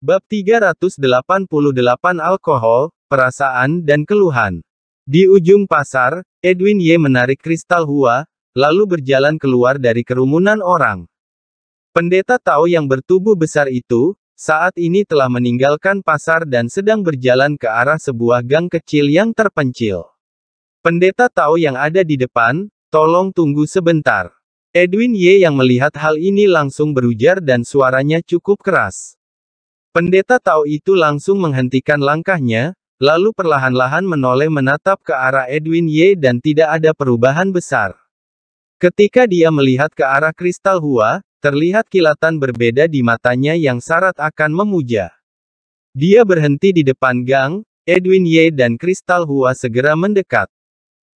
Bab 388 Alkohol, Perasaan dan Keluhan Di ujung pasar, Edwin Y. menarik kristal hua, lalu berjalan keluar dari kerumunan orang. Pendeta Tao yang bertubuh besar itu, saat ini telah meninggalkan pasar dan sedang berjalan ke arah sebuah gang kecil yang terpencil. Pendeta Tao yang ada di depan, tolong tunggu sebentar. Edwin Y yang melihat hal ini langsung berujar dan suaranya cukup keras. Pendeta Tao itu langsung menghentikan langkahnya, lalu perlahan-lahan menoleh menatap ke arah Edwin Ye dan tidak ada perubahan besar. Ketika dia melihat ke arah kristal Hua, terlihat kilatan berbeda di matanya yang syarat akan memuja. Dia berhenti di depan gang, Edwin Ye dan kristal Hua segera mendekat.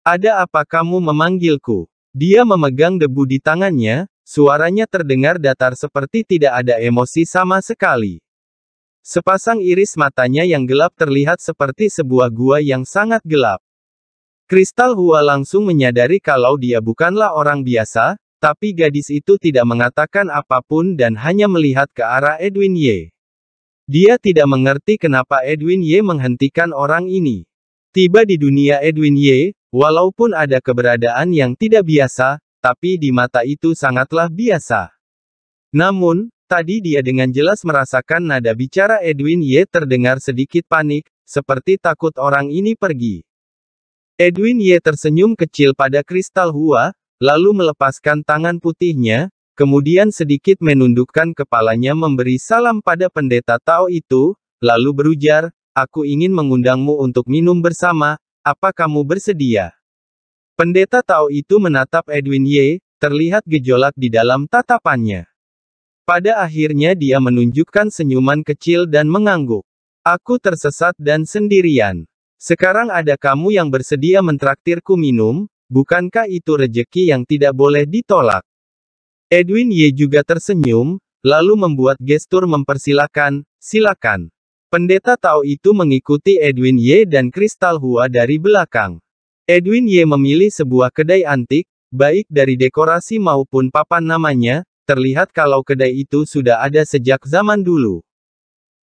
Ada apa kamu memanggilku? Dia memegang debu di tangannya, suaranya terdengar datar seperti tidak ada emosi sama sekali. Sepasang iris matanya yang gelap terlihat seperti sebuah gua yang sangat gelap. Kristal Hua langsung menyadari kalau dia bukanlah orang biasa, tapi gadis itu tidak mengatakan apapun dan hanya melihat ke arah Edwin Ye. Dia tidak mengerti kenapa Edwin Ye menghentikan orang ini. Tiba di dunia Edwin Ye, walaupun ada keberadaan yang tidak biasa, tapi di mata itu sangatlah biasa. Namun, Tadi dia dengan jelas merasakan nada bicara Edwin Ye terdengar sedikit panik, seperti takut orang ini pergi. Edwin Ye tersenyum kecil pada kristal Hua, lalu melepaskan tangan putihnya, kemudian sedikit menundukkan kepalanya memberi salam pada pendeta Tao itu, lalu berujar, aku ingin mengundangmu untuk minum bersama, apa kamu bersedia? Pendeta Tao itu menatap Edwin Ye, terlihat gejolak di dalam tatapannya. Pada akhirnya dia menunjukkan senyuman kecil dan mengangguk. Aku tersesat dan sendirian. Sekarang ada kamu yang bersedia mentraktirku minum, bukankah itu rejeki yang tidak boleh ditolak? Edwin Ye juga tersenyum, lalu membuat gestur mempersilakan. silakan. Pendeta Tao itu mengikuti Edwin Ye dan Kristal Hua dari belakang. Edwin Ye memilih sebuah kedai antik, baik dari dekorasi maupun papan namanya, Terlihat kalau kedai itu sudah ada sejak zaman dulu.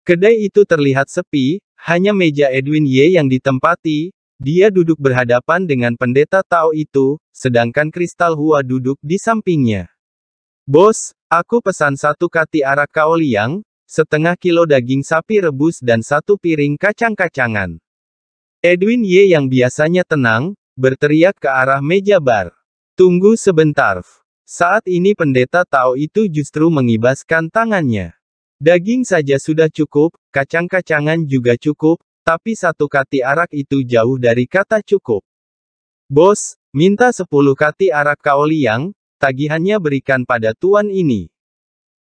Kedai itu terlihat sepi, hanya meja Edwin Ye yang ditempati, dia duduk berhadapan dengan pendeta Tao itu, sedangkan Kristal Hua duduk di sampingnya. Bos, aku pesan satu kati arak kaoliang, setengah kilo daging sapi rebus dan satu piring kacang-kacangan. Edwin Ye yang biasanya tenang, berteriak ke arah meja bar. Tunggu sebentar. Saat ini pendeta Tao itu justru mengibaskan tangannya. Daging saja sudah cukup, kacang-kacangan juga cukup, tapi satu kati arak itu jauh dari kata cukup. Bos, minta sepuluh kati arak kau yang, tagihannya berikan pada tuan ini.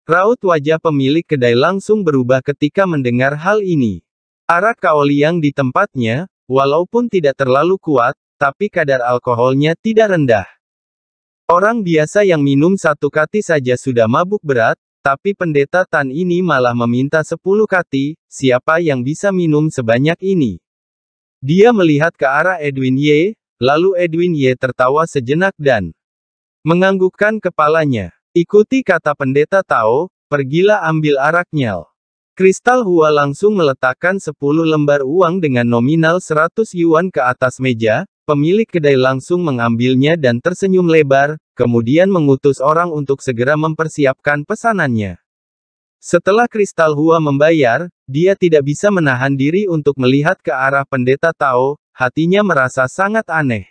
Raut wajah pemilik kedai langsung berubah ketika mendengar hal ini. Arak kau yang di tempatnya, walaupun tidak terlalu kuat, tapi kadar alkoholnya tidak rendah. Orang biasa yang minum satu kati saja sudah mabuk berat, tapi pendeta Tan ini malah meminta sepuluh kati, siapa yang bisa minum sebanyak ini. Dia melihat ke arah Edwin Ye, lalu Edwin Ye tertawa sejenak dan menganggukkan kepalanya. Ikuti kata pendeta Tao, pergilah ambil araknya. Kristal Hua langsung meletakkan sepuluh lembar uang dengan nominal seratus yuan ke atas meja, Pemilik kedai langsung mengambilnya dan tersenyum lebar, kemudian mengutus orang untuk segera mempersiapkan pesanannya. Setelah Kristal Hua membayar, dia tidak bisa menahan diri untuk melihat ke arah pendeta Tao, hatinya merasa sangat aneh.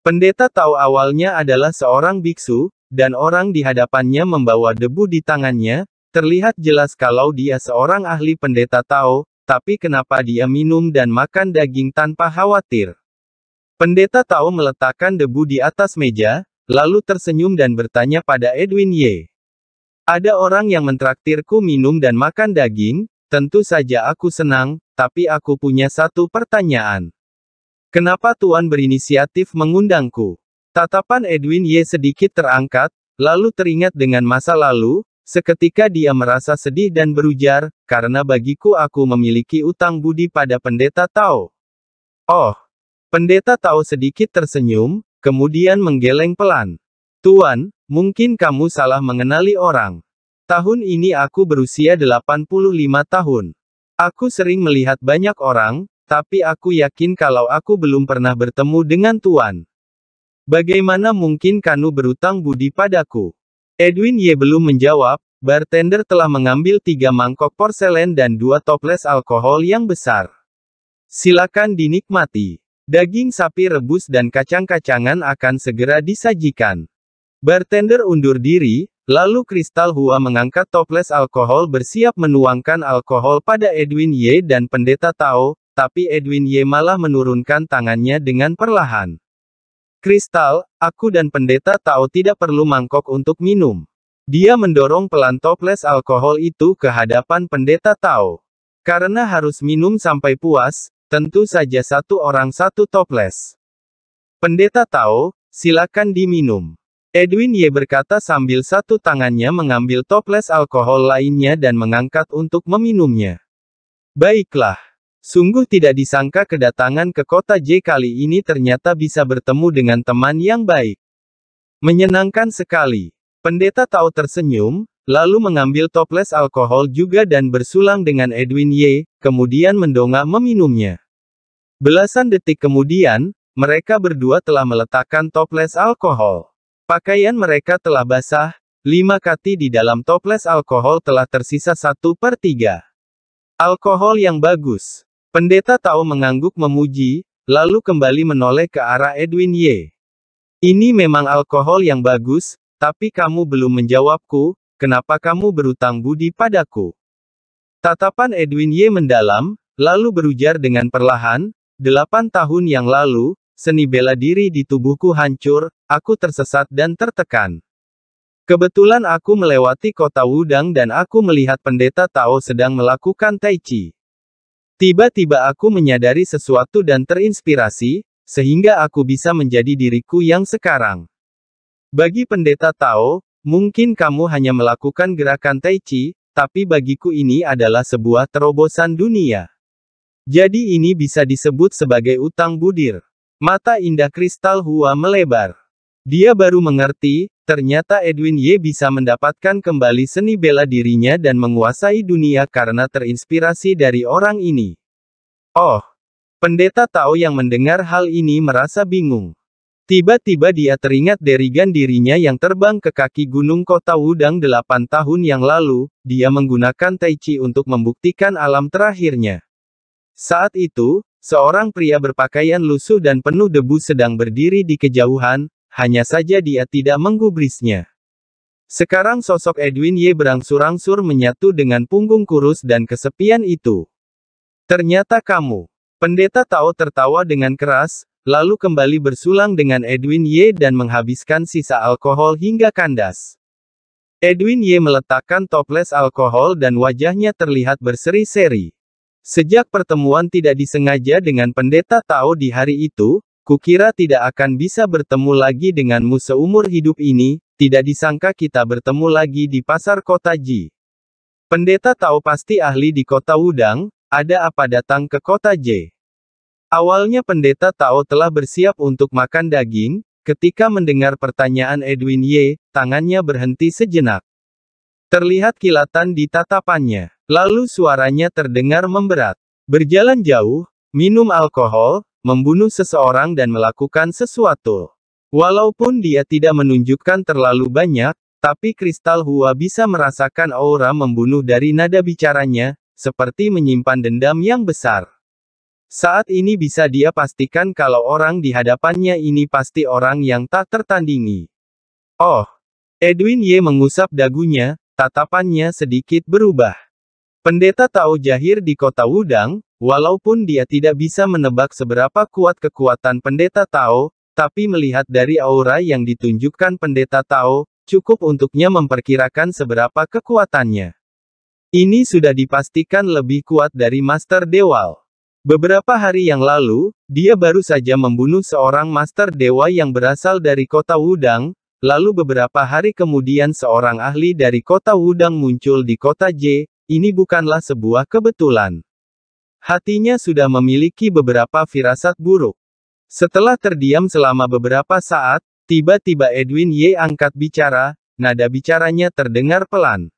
Pendeta Tao awalnya adalah seorang biksu, dan orang di hadapannya membawa debu di tangannya, terlihat jelas kalau dia seorang ahli pendeta Tao, tapi kenapa dia minum dan makan daging tanpa khawatir? Pendeta Tao meletakkan debu di atas meja, lalu tersenyum dan bertanya pada Edwin Ye: Ada orang yang mentraktirku minum dan makan daging, tentu saja aku senang, tapi aku punya satu pertanyaan. Kenapa Tuan berinisiatif mengundangku? Tatapan Edwin Ye sedikit terangkat, lalu teringat dengan masa lalu, seketika dia merasa sedih dan berujar, karena bagiku aku memiliki utang budi pada pendeta Tao. Oh, Pendeta tahu sedikit tersenyum, kemudian menggeleng pelan. Tuan, mungkin kamu salah mengenali orang. Tahun ini aku berusia 85 tahun. Aku sering melihat banyak orang, tapi aku yakin kalau aku belum pernah bertemu dengan Tuan. Bagaimana mungkin Kanu berutang budi padaku? Edwin Ye belum menjawab, bartender telah mengambil tiga mangkok porselen dan dua toples alkohol yang besar. Silakan dinikmati. Daging sapi rebus dan kacang-kacangan akan segera disajikan. Bartender undur diri, lalu Kristal Hua mengangkat toples alkohol bersiap menuangkan alkohol pada Edwin Ye dan pendeta Tao, tapi Edwin Ye malah menurunkan tangannya dengan perlahan. Kristal, aku dan pendeta Tao tidak perlu mangkok untuk minum. Dia mendorong pelan toples alkohol itu ke hadapan pendeta Tao. Karena harus minum sampai puas, Tentu saja satu orang satu toples. Pendeta Tao, silakan diminum. Edwin Ye berkata sambil satu tangannya mengambil toples alkohol lainnya dan mengangkat untuk meminumnya. Baiklah. Sungguh tidak disangka kedatangan ke kota J kali ini ternyata bisa bertemu dengan teman yang baik. Menyenangkan sekali. Pendeta Tao tersenyum, lalu mengambil toples alkohol juga dan bersulang dengan Edwin Ye. kemudian mendongak meminumnya. Belasan detik kemudian, mereka berdua telah meletakkan toples alkohol. Pakaian mereka telah basah, lima kati di dalam toples alkohol telah tersisa satu per tiga. Alkohol yang bagus. Pendeta Tao mengangguk memuji, lalu kembali menoleh ke arah Edwin Ye. Ini memang alkohol yang bagus, tapi kamu belum menjawabku, Kenapa kamu berutang budi padaku? Tatapan Edwin Ye mendalam, lalu berujar dengan perlahan, delapan tahun yang lalu, seni bela diri di tubuhku hancur, aku tersesat dan tertekan. Kebetulan aku melewati kota Wudang dan aku melihat pendeta Tao sedang melakukan Tai Chi. Tiba-tiba aku menyadari sesuatu dan terinspirasi, sehingga aku bisa menjadi diriku yang sekarang. Bagi pendeta Tao, Mungkin kamu hanya melakukan gerakan tai chi, tapi bagiku ini adalah sebuah terobosan dunia. Jadi ini bisa disebut sebagai utang budir. Mata indah kristal Hua melebar. Dia baru mengerti, ternyata Edwin Ye bisa mendapatkan kembali seni bela dirinya dan menguasai dunia karena terinspirasi dari orang ini. Oh, pendeta Tao yang mendengar hal ini merasa bingung. Tiba-tiba dia teringat derigan dirinya yang terbang ke kaki gunung kota Wudang delapan tahun yang lalu, dia menggunakan Tai Chi untuk membuktikan alam terakhirnya. Saat itu, seorang pria berpakaian lusuh dan penuh debu sedang berdiri di kejauhan, hanya saja dia tidak menggubrisnya. Sekarang sosok Edwin Ye berangsur-angsur menyatu dengan punggung kurus dan kesepian itu. Ternyata kamu. Pendeta Tao tertawa dengan keras, lalu kembali bersulang dengan Edwin Ye dan menghabiskan sisa alkohol hingga kandas. Edwin Ye meletakkan toples alkohol dan wajahnya terlihat berseri-seri. Sejak pertemuan tidak disengaja dengan pendeta Tao di hari itu, kukira tidak akan bisa bertemu lagi denganmu seumur hidup ini, tidak disangka kita bertemu lagi di pasar kota Ji. Pendeta Tao pasti ahli di kota Wudang, ada apa datang ke kota J? Awalnya pendeta Tao telah bersiap untuk makan daging, ketika mendengar pertanyaan Edwin Ye, tangannya berhenti sejenak. Terlihat kilatan di tatapannya, lalu suaranya terdengar memberat. Berjalan jauh, minum alkohol, membunuh seseorang dan melakukan sesuatu. Walaupun dia tidak menunjukkan terlalu banyak, tapi kristal Hua bisa merasakan aura membunuh dari nada bicaranya, seperti menyimpan dendam yang besar. Saat ini bisa dia pastikan kalau orang di hadapannya ini pasti orang yang tak tertandingi. Oh, Edwin Ye mengusap dagunya, tatapannya sedikit berubah. Pendeta Tao jahir di kota Wudang, walaupun dia tidak bisa menebak seberapa kuat kekuatan pendeta Tao, tapi melihat dari aura yang ditunjukkan pendeta Tao, cukup untuknya memperkirakan seberapa kekuatannya. Ini sudah dipastikan lebih kuat dari Master Dewal. Beberapa hari yang lalu, dia baru saja membunuh seorang master dewa yang berasal dari kota Wudang, lalu beberapa hari kemudian seorang ahli dari kota Wudang muncul di kota J, ini bukanlah sebuah kebetulan. Hatinya sudah memiliki beberapa firasat buruk. Setelah terdiam selama beberapa saat, tiba-tiba Edwin Ye angkat bicara, nada bicaranya terdengar pelan.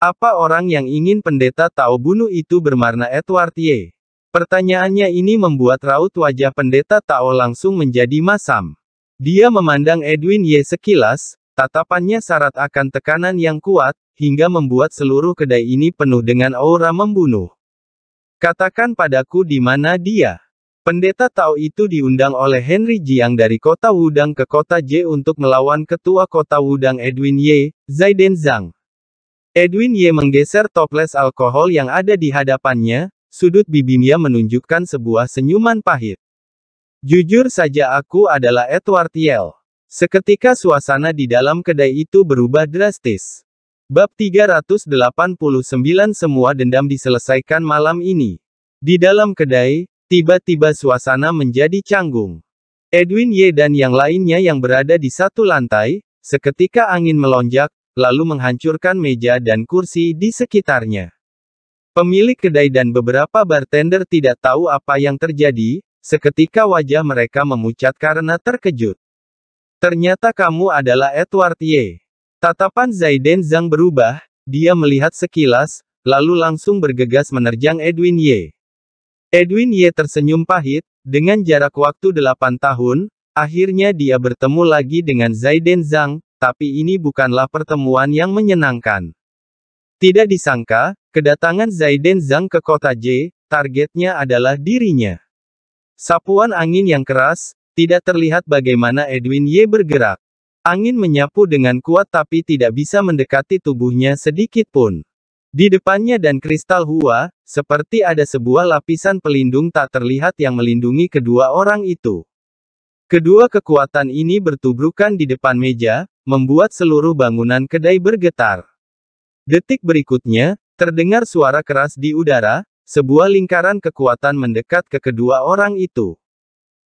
Apa orang yang ingin pendeta tahu bunuh itu bermakna Edward Y. Pertanyaannya ini membuat raut wajah pendeta Tao langsung menjadi masam. Dia memandang Edwin Ye sekilas, tatapannya syarat akan tekanan yang kuat, hingga membuat seluruh kedai ini penuh dengan aura membunuh. Katakan padaku di mana dia. Pendeta Tao itu diundang oleh Henry Jiang dari kota Wudang ke kota J untuk melawan ketua kota Wudang Edwin Ye, Zaiden Zhang. Edwin Ye menggeser toples alkohol yang ada di hadapannya, Sudut bibirnya menunjukkan sebuah senyuman pahit. Jujur saja aku adalah Edward Yell. Seketika suasana di dalam kedai itu berubah drastis. Bab 389 semua dendam diselesaikan malam ini. Di dalam kedai, tiba-tiba suasana menjadi canggung. Edwin Ye dan yang lainnya yang berada di satu lantai, seketika angin melonjak, lalu menghancurkan meja dan kursi di sekitarnya. Pemilik kedai dan beberapa bartender tidak tahu apa yang terjadi, seketika wajah mereka memucat karena terkejut. Ternyata kamu adalah Edward Ye. Tatapan Zaiden Zhang berubah, dia melihat sekilas, lalu langsung bergegas menerjang Edwin Ye. Edwin Ye tersenyum pahit, dengan jarak waktu 8 tahun, akhirnya dia bertemu lagi dengan Zaiden Zhang, tapi ini bukanlah pertemuan yang menyenangkan. Tidak disangka, kedatangan Zaiden Zhang ke kota J, targetnya adalah dirinya. Sapuan angin yang keras, tidak terlihat bagaimana Edwin Ye bergerak. Angin menyapu dengan kuat tapi tidak bisa mendekati tubuhnya sedikit pun. Di depannya dan kristal Hua, seperti ada sebuah lapisan pelindung tak terlihat yang melindungi kedua orang itu. Kedua kekuatan ini bertubrukan di depan meja, membuat seluruh bangunan kedai bergetar. Detik berikutnya, terdengar suara keras di udara, sebuah lingkaran kekuatan mendekat ke kedua orang itu.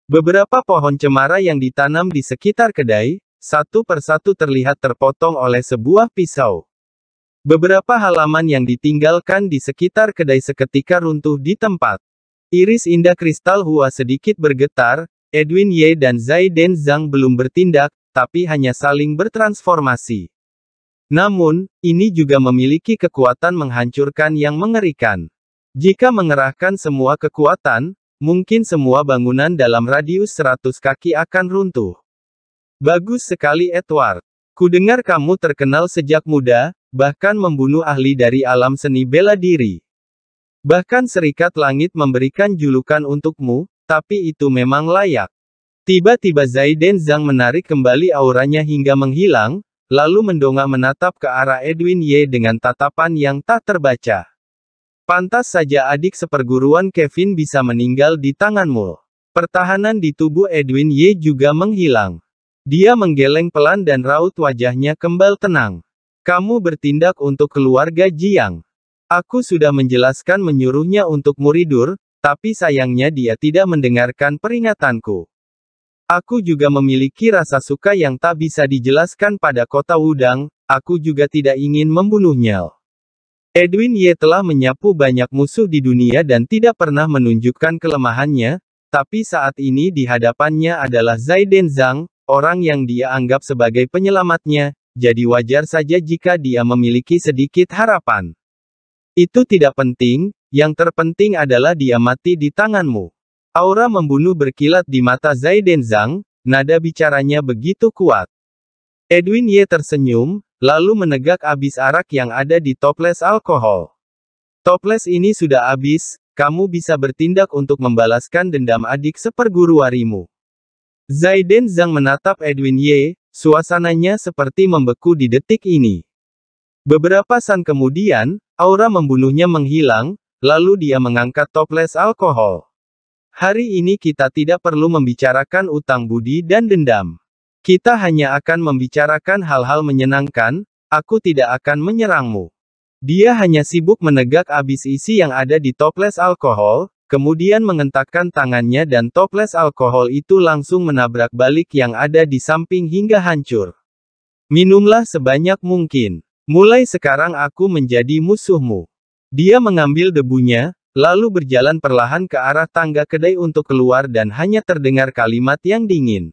Beberapa pohon cemara yang ditanam di sekitar kedai, satu persatu terlihat terpotong oleh sebuah pisau. Beberapa halaman yang ditinggalkan di sekitar kedai seketika runtuh di tempat. Iris indah kristal Hua sedikit bergetar, Edwin Ye dan Zaiden Zhang belum bertindak, tapi hanya saling bertransformasi. Namun, ini juga memiliki kekuatan menghancurkan yang mengerikan. Jika mengerahkan semua kekuatan, mungkin semua bangunan dalam radius 100 kaki akan runtuh. Bagus sekali Edward. Ku dengar kamu terkenal sejak muda, bahkan membunuh ahli dari alam seni bela diri. Bahkan Serikat Langit memberikan julukan untukmu, tapi itu memang layak. Tiba-tiba Zaiden Zhang menarik kembali auranya hingga menghilang, Lalu mendongak menatap ke arah Edwin Ye dengan tatapan yang tak terbaca. Pantas saja adik seperguruan Kevin bisa meninggal di tanganmu. Pertahanan di tubuh Edwin Ye juga menghilang. Dia menggeleng pelan dan raut wajahnya kembali tenang. Kamu bertindak untuk keluarga Jiang. Aku sudah menjelaskan menyuruhnya untuk muridur, tapi sayangnya dia tidak mendengarkan peringatanku. Aku juga memiliki rasa suka yang tak bisa dijelaskan pada kota Wudang, aku juga tidak ingin membunuhnya. Edwin Ye telah menyapu banyak musuh di dunia dan tidak pernah menunjukkan kelemahannya, tapi saat ini di hadapannya adalah Zaiden Zhang, orang yang dia anggap sebagai penyelamatnya, jadi wajar saja jika dia memiliki sedikit harapan. Itu tidak penting, yang terpenting adalah dia mati di tanganmu. Aura membunuh berkilat di mata Zaiden Zhang, nada bicaranya begitu kuat. Edwin Ye tersenyum, lalu menegak abis arak yang ada di toples alkohol. Toples ini sudah habis, kamu bisa bertindak untuk membalaskan dendam adik seperguruarimu. Zaiden Zhang menatap Edwin Ye, suasananya seperti membeku di detik ini. Beberapa saat kemudian, aura membunuhnya menghilang, lalu dia mengangkat toples alkohol. Hari ini kita tidak perlu membicarakan utang budi dan dendam. Kita hanya akan membicarakan hal-hal menyenangkan, aku tidak akan menyerangmu. Dia hanya sibuk menegak abis isi yang ada di toples alkohol, kemudian mengentakkan tangannya dan toples alkohol itu langsung menabrak balik yang ada di samping hingga hancur. Minumlah sebanyak mungkin. Mulai sekarang aku menjadi musuhmu. Dia mengambil debunya, lalu berjalan perlahan ke arah tangga kedai untuk keluar dan hanya terdengar kalimat yang dingin.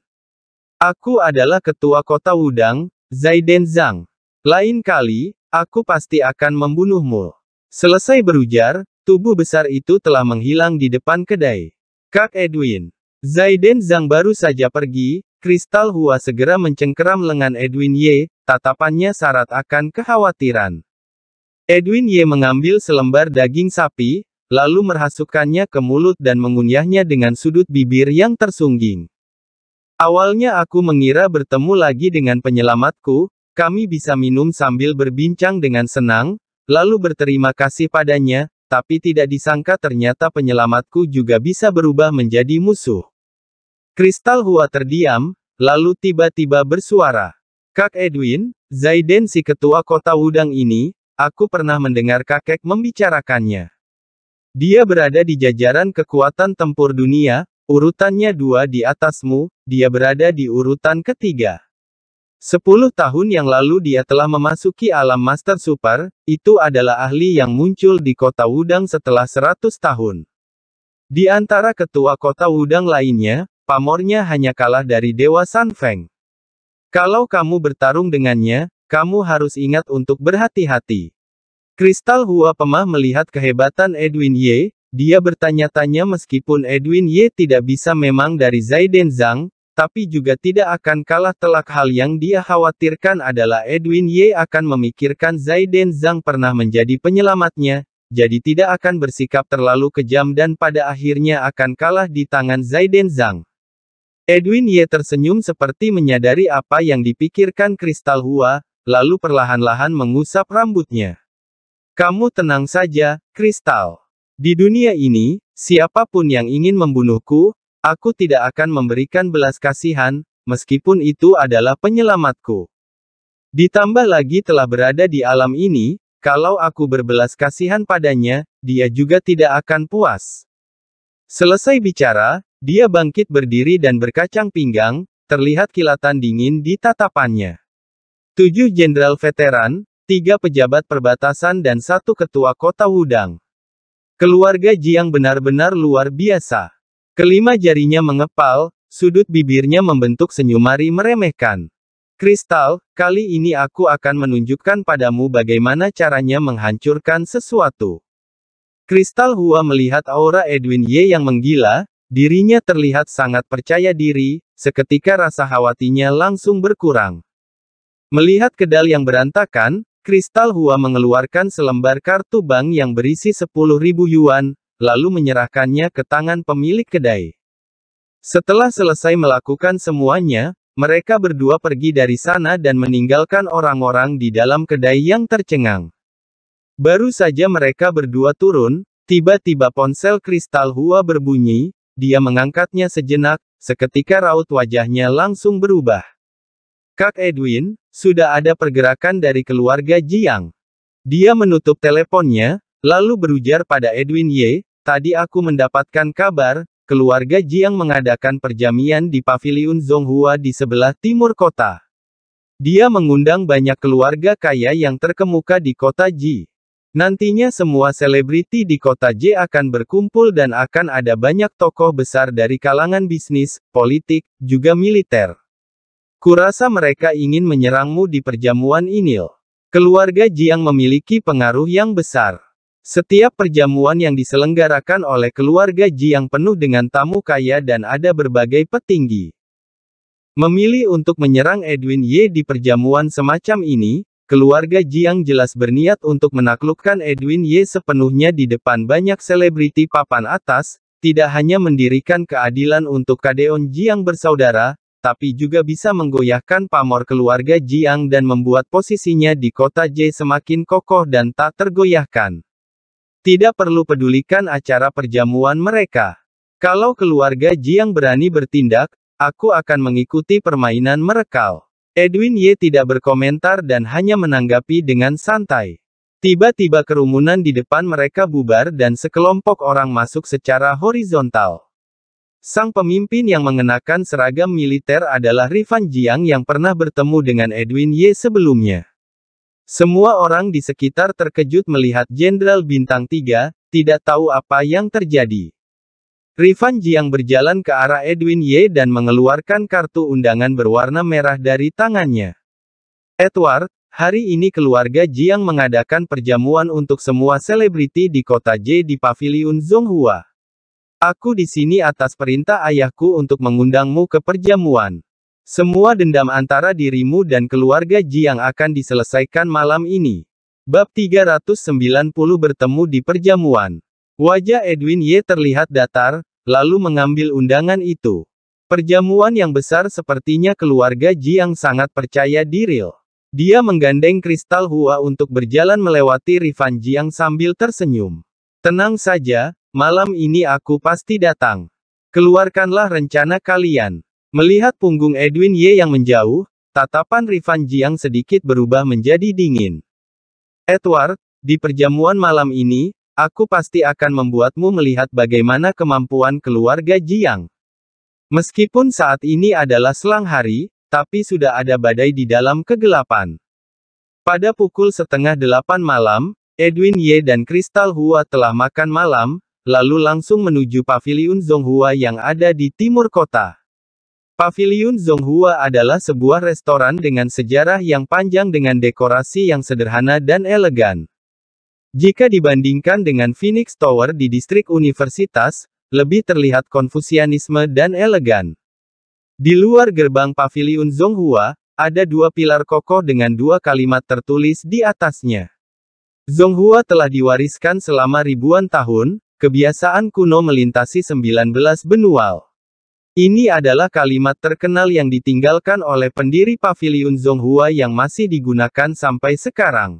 Aku adalah ketua kota Wudang, Zaiden Zhang. Lain kali, aku pasti akan membunuhmu. Selesai berujar, tubuh besar itu telah menghilang di depan kedai. Kak Edwin. Zaiden Zhang baru saja pergi, Kristal Hua segera mencengkeram lengan Edwin Ye, tatapannya syarat akan kekhawatiran. Edwin Ye mengambil selembar daging sapi, lalu merasukkannya ke mulut dan mengunyahnya dengan sudut bibir yang tersungging. Awalnya aku mengira bertemu lagi dengan penyelamatku, kami bisa minum sambil berbincang dengan senang, lalu berterima kasih padanya, tapi tidak disangka ternyata penyelamatku juga bisa berubah menjadi musuh. Kristal Hua terdiam, lalu tiba-tiba bersuara. Kak Edwin, Zaiden si ketua kota Udang ini, aku pernah mendengar kakek membicarakannya. Dia berada di jajaran kekuatan tempur dunia, urutannya dua di atasmu, dia berada di urutan ketiga. Sepuluh tahun yang lalu dia telah memasuki alam Master Super, itu adalah ahli yang muncul di kota Wudang setelah seratus tahun. Di antara ketua kota Wudang lainnya, pamornya hanya kalah dari Dewa San Feng. Kalau kamu bertarung dengannya, kamu harus ingat untuk berhati-hati. Kristal Hua Pemah melihat kehebatan Edwin Ye, dia bertanya-tanya meskipun Edwin Ye tidak bisa memang dari Zaiden Zhang, tapi juga tidak akan kalah telak hal yang dia khawatirkan adalah Edwin Ye akan memikirkan Zaiden Zhang pernah menjadi penyelamatnya, jadi tidak akan bersikap terlalu kejam dan pada akhirnya akan kalah di tangan Zaiden Zhang. Edwin Ye tersenyum seperti menyadari apa yang dipikirkan Kristal Hua, lalu perlahan-lahan mengusap rambutnya. Kamu tenang saja, Kristal. Di dunia ini, siapapun yang ingin membunuhku, aku tidak akan memberikan belas kasihan, meskipun itu adalah penyelamatku. Ditambah lagi telah berada di alam ini, kalau aku berbelas kasihan padanya, dia juga tidak akan puas. Selesai bicara, dia bangkit berdiri dan berkacang pinggang, terlihat kilatan dingin di tatapannya. Tujuh jenderal veteran, tiga pejabat perbatasan dan satu ketua kota Wudang. Keluarga Jiang benar-benar luar biasa. Kelima jarinya mengepal, sudut bibirnya membentuk senyumari meremehkan. Kristal, kali ini aku akan menunjukkan padamu bagaimana caranya menghancurkan sesuatu. Kristal Hua melihat aura Edwin Ye yang menggila, dirinya terlihat sangat percaya diri, seketika rasa khawatirnya langsung berkurang. Melihat kedal yang berantakan, Kristal Hua mengeluarkan selembar kartu bank yang berisi 10.000 yuan, lalu menyerahkannya ke tangan pemilik kedai. Setelah selesai melakukan semuanya, mereka berdua pergi dari sana dan meninggalkan orang-orang di dalam kedai yang tercengang. Baru saja mereka berdua turun, tiba-tiba ponsel kristal Hua berbunyi, dia mengangkatnya sejenak, seketika raut wajahnya langsung berubah. Kak Edwin, sudah ada pergerakan dari keluarga Jiang. Dia menutup teleponnya, lalu berujar pada Edwin Ye, tadi aku mendapatkan kabar, keluarga Jiang mengadakan perjamian di Paviliun Zhonghua di sebelah timur kota. Dia mengundang banyak keluarga kaya yang terkemuka di kota Ji. Nantinya semua selebriti di kota J akan berkumpul dan akan ada banyak tokoh besar dari kalangan bisnis, politik, juga militer. Kurasa mereka ingin menyerangmu di perjamuan Inil. Keluarga Jiang memiliki pengaruh yang besar. Setiap perjamuan yang diselenggarakan oleh keluarga Jiang penuh dengan tamu kaya dan ada berbagai petinggi. Memilih untuk menyerang Edwin Ye di perjamuan semacam ini, keluarga Jiang jelas berniat untuk menaklukkan Edwin Ye sepenuhnya di depan banyak selebriti papan atas, tidak hanya mendirikan keadilan untuk Kadeon Jiang bersaudara, tapi juga bisa menggoyahkan pamor keluarga Jiang dan membuat posisinya di kota J semakin kokoh dan tak tergoyahkan. Tidak perlu pedulikan acara perjamuan mereka. Kalau keluarga Jiang berani bertindak, aku akan mengikuti permainan mereka. Edwin Ye tidak berkomentar dan hanya menanggapi dengan santai. Tiba-tiba kerumunan di depan mereka bubar dan sekelompok orang masuk secara horizontal. Sang pemimpin yang mengenakan seragam militer adalah Rifan Jiang yang pernah bertemu dengan Edwin Ye sebelumnya. Semua orang di sekitar terkejut melihat Jenderal Bintang 3, tidak tahu apa yang terjadi. Rifan Jiang berjalan ke arah Edwin Ye dan mengeluarkan kartu undangan berwarna merah dari tangannya. Edward, hari ini keluarga Jiang mengadakan perjamuan untuk semua selebriti di kota J di Paviliun Zhonghua. Aku di sini atas perintah ayahku untuk mengundangmu ke perjamuan. Semua dendam antara dirimu dan keluarga Ji yang akan diselesaikan malam ini. Bab 390 bertemu di perjamuan. Wajah Edwin Ye terlihat datar, lalu mengambil undangan itu. Perjamuan yang besar sepertinya keluarga Ji yang sangat percaya diri. Dia menggandeng kristal Hua untuk berjalan melewati Rifan Jiang sambil tersenyum. Tenang saja, Malam ini aku pasti datang. Keluarkanlah rencana kalian. Melihat punggung Edwin Ye yang menjauh, tatapan Rifan Jiang sedikit berubah menjadi dingin. Edward, di perjamuan malam ini, aku pasti akan membuatmu melihat bagaimana kemampuan keluarga Jiang. Meskipun saat ini adalah selang hari, tapi sudah ada badai di dalam kegelapan. Pada pukul setengah delapan malam, Edwin Ye dan Kristal Hua telah makan malam, lalu langsung menuju Paviliun Zhonghua yang ada di timur kota. Paviliun Zhonghua adalah sebuah restoran dengan sejarah yang panjang dengan dekorasi yang sederhana dan elegan. Jika dibandingkan dengan Phoenix Tower di distrik universitas, lebih terlihat konfusianisme dan elegan. Di luar gerbang Paviliun Zhonghua ada dua pilar kokoh dengan dua kalimat tertulis di atasnya. Zhonghua telah diwariskan selama ribuan tahun, Kebiasaan kuno melintasi 19 benua. Ini adalah kalimat terkenal yang ditinggalkan oleh pendiri Paviliun Zhonghua yang masih digunakan sampai sekarang.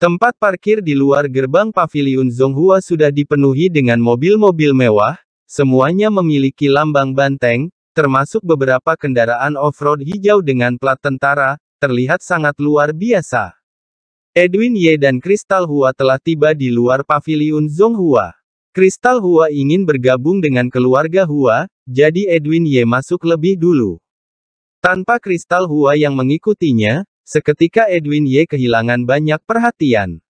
Tempat parkir di luar gerbang Paviliun Zhonghua sudah dipenuhi dengan mobil-mobil mewah, semuanya memiliki lambang banteng, termasuk beberapa kendaraan off-road hijau dengan plat tentara, terlihat sangat luar biasa. Edwin Ye dan Kristal Hua telah tiba di luar Paviliun Zhonghua. Kristal Hua ingin bergabung dengan keluarga Hua, jadi Edwin Ye masuk lebih dulu. Tanpa Kristal Hua yang mengikutinya, seketika Edwin Ye kehilangan banyak perhatian.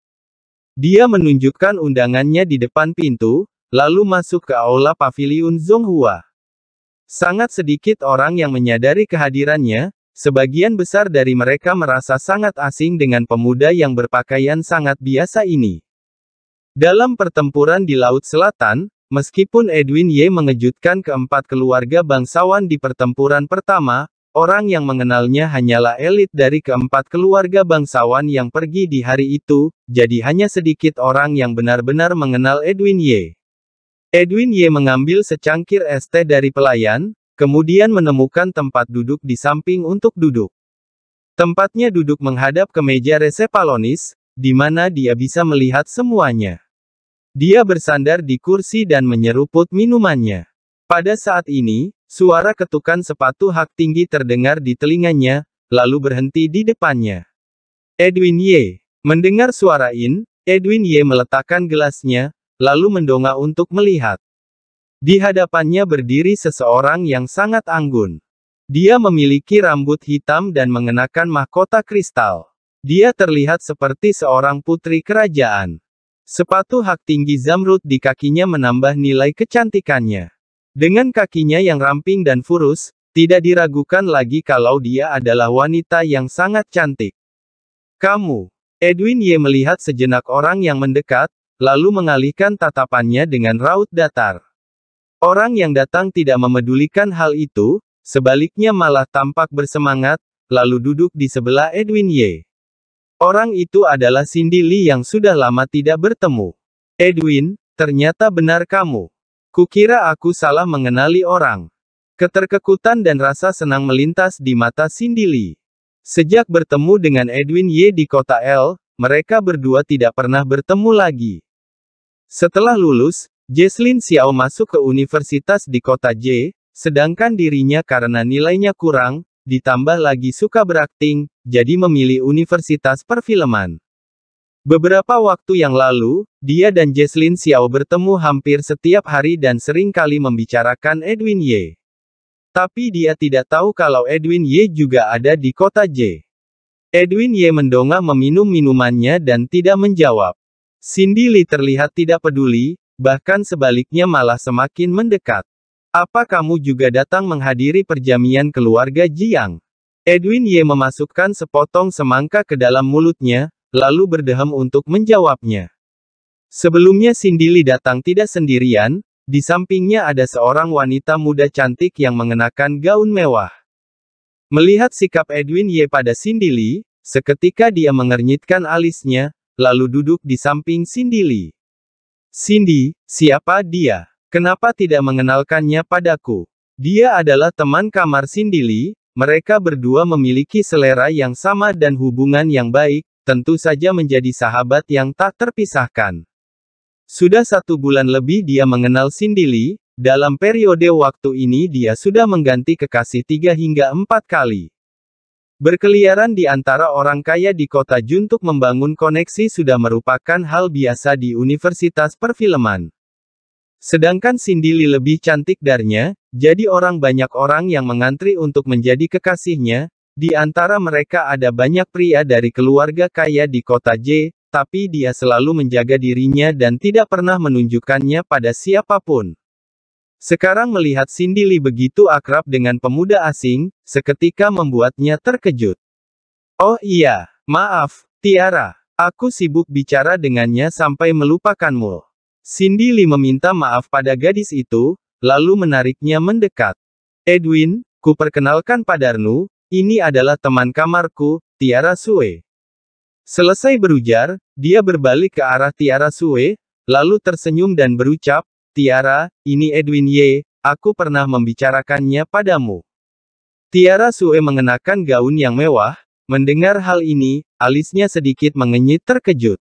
Dia menunjukkan undangannya di depan pintu, lalu masuk ke aula pavilion Zhonghua. Sangat sedikit orang yang menyadari kehadirannya, sebagian besar dari mereka merasa sangat asing dengan pemuda yang berpakaian sangat biasa ini. Dalam pertempuran di Laut Selatan, meskipun Edwin Ye mengejutkan keempat keluarga bangsawan di pertempuran pertama, orang yang mengenalnya hanyalah elit dari keempat keluarga bangsawan yang pergi di hari itu, jadi hanya sedikit orang yang benar-benar mengenal Edwin Ye. Edwin Ye mengambil secangkir es teh dari pelayan, kemudian menemukan tempat duduk di samping untuk duduk. Tempatnya duduk menghadap ke meja resepalonis, di mana dia bisa melihat semuanya. Dia bersandar di kursi dan menyeruput minumannya. Pada saat ini, suara ketukan sepatu hak tinggi terdengar di telinganya, lalu berhenti di depannya. Edwin Ye Mendengar suara In, Edwin Ye meletakkan gelasnya, lalu mendongak untuk melihat. Di hadapannya berdiri seseorang yang sangat anggun. Dia memiliki rambut hitam dan mengenakan mahkota kristal. Dia terlihat seperti seorang putri kerajaan. Sepatu hak tinggi zamrud di kakinya menambah nilai kecantikannya. Dengan kakinya yang ramping dan furus, tidak diragukan lagi kalau dia adalah wanita yang sangat cantik. Kamu, Edwin Ye melihat sejenak orang yang mendekat, lalu mengalihkan tatapannya dengan raut datar. Orang yang datang tidak memedulikan hal itu, sebaliknya malah tampak bersemangat, lalu duduk di sebelah Edwin Ye. Orang itu adalah Cindy Lee yang sudah lama tidak bertemu. Edwin, ternyata benar kamu. Kukira aku salah mengenali orang. Keterkekutan dan rasa senang melintas di mata Cindy Lee. Sejak bertemu dengan Edwin Ye di kota L, mereka berdua tidak pernah bertemu lagi. Setelah lulus, Jesslyn Xiao masuk ke universitas di kota J, sedangkan dirinya karena nilainya kurang, ditambah lagi suka berakting, jadi memilih universitas perfilman. Beberapa waktu yang lalu, dia dan Jesslyn Xiao bertemu hampir setiap hari dan sering kali membicarakan Edwin Ye. Tapi dia tidak tahu kalau Edwin Ye juga ada di kota J. Edwin Ye mendongak meminum minumannya dan tidak menjawab. Cindy Lee terlihat tidak peduli, bahkan sebaliknya malah semakin mendekat. Apa kamu juga datang menghadiri perjamian keluarga Jiang? Edwin Ye memasukkan sepotong semangka ke dalam mulutnya, lalu berdehem untuk menjawabnya. Sebelumnya Cindy datang tidak sendirian, di sampingnya ada seorang wanita muda cantik yang mengenakan gaun mewah. Melihat sikap Edwin Ye pada Cindy seketika dia mengernyitkan alisnya, lalu duduk di samping Cindy Cindy, siapa dia? Kenapa tidak mengenalkannya padaku? Dia adalah teman kamar Cindy mereka berdua memiliki selera yang sama dan hubungan yang baik, tentu saja menjadi sahabat yang tak terpisahkan. Sudah satu bulan lebih dia mengenal Cindy Lee, dalam periode waktu ini dia sudah mengganti kekasih tiga hingga empat kali. Berkeliaran di antara orang kaya di kota Juntuk membangun koneksi sudah merupakan hal biasa di universitas perfilman. Sedangkan Cindy Lee lebih cantik darinya, jadi orang banyak orang yang mengantri untuk menjadi kekasihnya, di antara mereka ada banyak pria dari keluarga kaya di kota J, tapi dia selalu menjaga dirinya dan tidak pernah menunjukkannya pada siapapun. Sekarang melihat Cindy Lee begitu akrab dengan pemuda asing, seketika membuatnya terkejut. Oh iya, maaf, Tiara, aku sibuk bicara dengannya sampai melupakanmu. Cindy Lee meminta maaf pada gadis itu, lalu menariknya mendekat. Edwin, ku perkenalkan padarnu, ini adalah teman kamarku, Tiara Sue. Selesai berujar, dia berbalik ke arah Tiara Sue, lalu tersenyum dan berucap, Tiara, ini Edwin Ye, aku pernah membicarakannya padamu. Tiara Sue mengenakan gaun yang mewah, mendengar hal ini, alisnya sedikit mengenyit terkejut.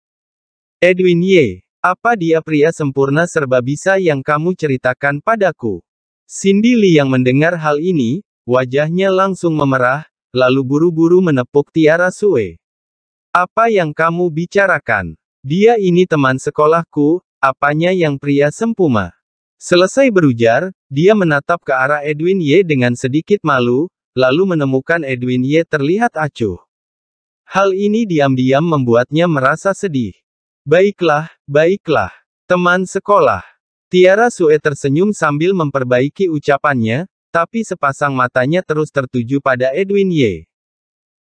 Edwin Ye. Apa dia pria sempurna serba bisa yang kamu ceritakan padaku? Cindy Lee yang mendengar hal ini, wajahnya langsung memerah, lalu buru-buru menepuk Tiara Sue. Apa yang kamu bicarakan? Dia ini teman sekolahku, apanya yang pria sempuma? Selesai berujar, dia menatap ke arah Edwin Ye dengan sedikit malu, lalu menemukan Edwin Ye terlihat acuh. Hal ini diam-diam membuatnya merasa sedih. Baiklah, baiklah. Teman sekolah. Tiara Sue tersenyum sambil memperbaiki ucapannya, tapi sepasang matanya terus tertuju pada Edwin Ye.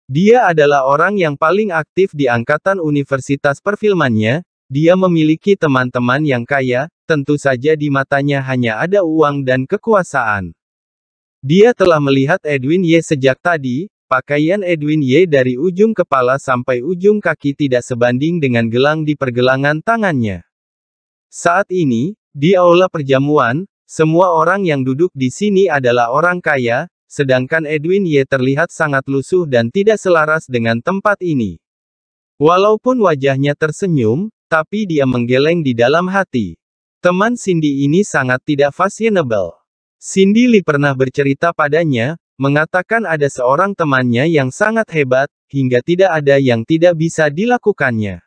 Dia adalah orang yang paling aktif di angkatan universitas perfilmannya, dia memiliki teman-teman yang kaya, tentu saja di matanya hanya ada uang dan kekuasaan. Dia telah melihat Edwin Ye sejak tadi, Pakaian Edwin Ye dari ujung kepala sampai ujung kaki tidak sebanding dengan gelang di pergelangan tangannya. Saat ini, di aula perjamuan, semua orang yang duduk di sini adalah orang kaya, sedangkan Edwin Ye terlihat sangat lusuh dan tidak selaras dengan tempat ini. Walaupun wajahnya tersenyum, tapi dia menggeleng di dalam hati. Teman Cindy ini sangat tidak fashionable. Cindy Lee pernah bercerita padanya, Mengatakan ada seorang temannya yang sangat hebat, hingga tidak ada yang tidak bisa dilakukannya.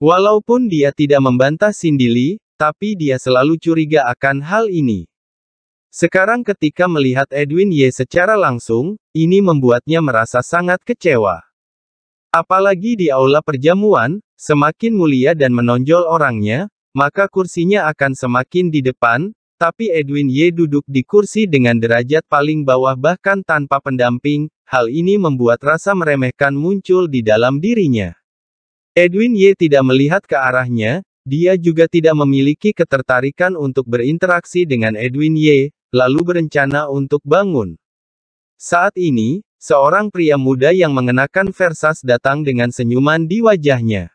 Walaupun dia tidak membantah Sindili, tapi dia selalu curiga akan hal ini. Sekarang ketika melihat Edwin Ye secara langsung, ini membuatnya merasa sangat kecewa. Apalagi di aula perjamuan, semakin mulia dan menonjol orangnya, maka kursinya akan semakin di depan, tapi Edwin Y duduk di kursi dengan derajat paling bawah bahkan tanpa pendamping, hal ini membuat rasa meremehkan muncul di dalam dirinya. Edwin Y tidak melihat ke arahnya, dia juga tidak memiliki ketertarikan untuk berinteraksi dengan Edwin Y, lalu berencana untuk bangun. Saat ini, seorang pria muda yang mengenakan Versas datang dengan senyuman di wajahnya.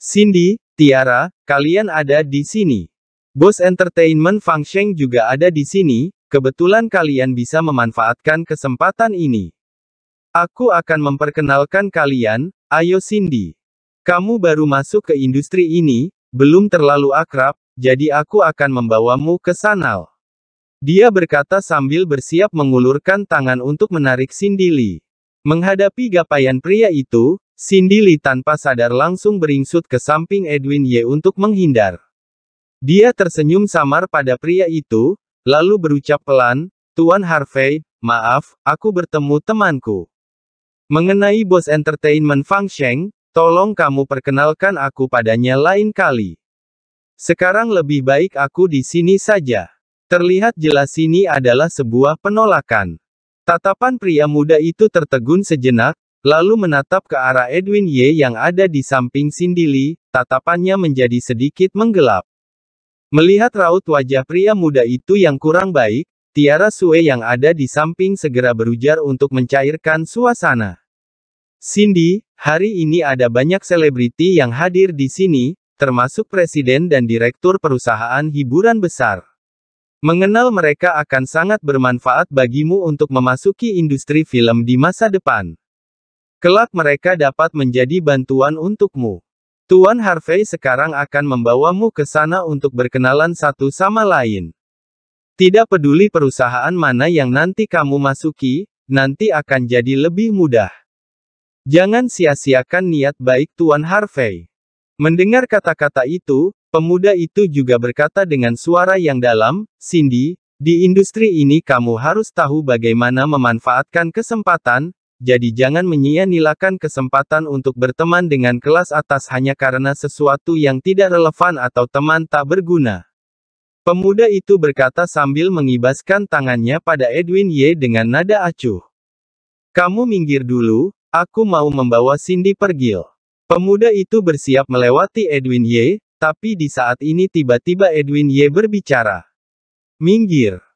Cindy, Tiara, kalian ada di sini. Bos Entertainment Fang Sheng juga ada di sini, kebetulan kalian bisa memanfaatkan kesempatan ini. Aku akan memperkenalkan kalian, ayo Cindy. Kamu baru masuk ke industri ini, belum terlalu akrab, jadi aku akan membawamu ke sana. Dia berkata sambil bersiap mengulurkan tangan untuk menarik Cindy Lee. Menghadapi gapaian pria itu, Cindy Lee tanpa sadar langsung beringsut ke samping Edwin Ye untuk menghindar. Dia tersenyum samar pada pria itu, lalu berucap pelan, Tuan Harvey, maaf, aku bertemu temanku. Mengenai bos entertainment Fang Sheng, tolong kamu perkenalkan aku padanya lain kali. Sekarang lebih baik aku di sini saja. Terlihat jelas ini adalah sebuah penolakan. Tatapan pria muda itu tertegun sejenak, lalu menatap ke arah Edwin Ye yang ada di samping Cindy Lee, tatapannya menjadi sedikit menggelap. Melihat raut wajah pria muda itu yang kurang baik, Tiara Sue yang ada di samping segera berujar untuk mencairkan suasana. Cindy, hari ini ada banyak selebriti yang hadir di sini, termasuk presiden dan direktur perusahaan hiburan besar. Mengenal mereka akan sangat bermanfaat bagimu untuk memasuki industri film di masa depan. Kelak mereka dapat menjadi bantuan untukmu. Tuan Harvey sekarang akan membawamu ke sana untuk berkenalan satu sama lain. Tidak peduli perusahaan mana yang nanti kamu masuki, nanti akan jadi lebih mudah. Jangan sia-siakan niat baik Tuan Harvey. Mendengar kata-kata itu, pemuda itu juga berkata dengan suara yang dalam, Cindy, di industri ini kamu harus tahu bagaimana memanfaatkan kesempatan, jadi jangan menyia-nilakan kesempatan untuk berteman dengan kelas atas hanya karena sesuatu yang tidak relevan atau teman tak berguna. Pemuda itu berkata sambil mengibaskan tangannya pada Edwin Ye dengan nada acuh. Kamu minggir dulu, aku mau membawa Cindy pergi. Pemuda itu bersiap melewati Edwin Ye, tapi di saat ini tiba-tiba Edwin Ye berbicara. Minggir.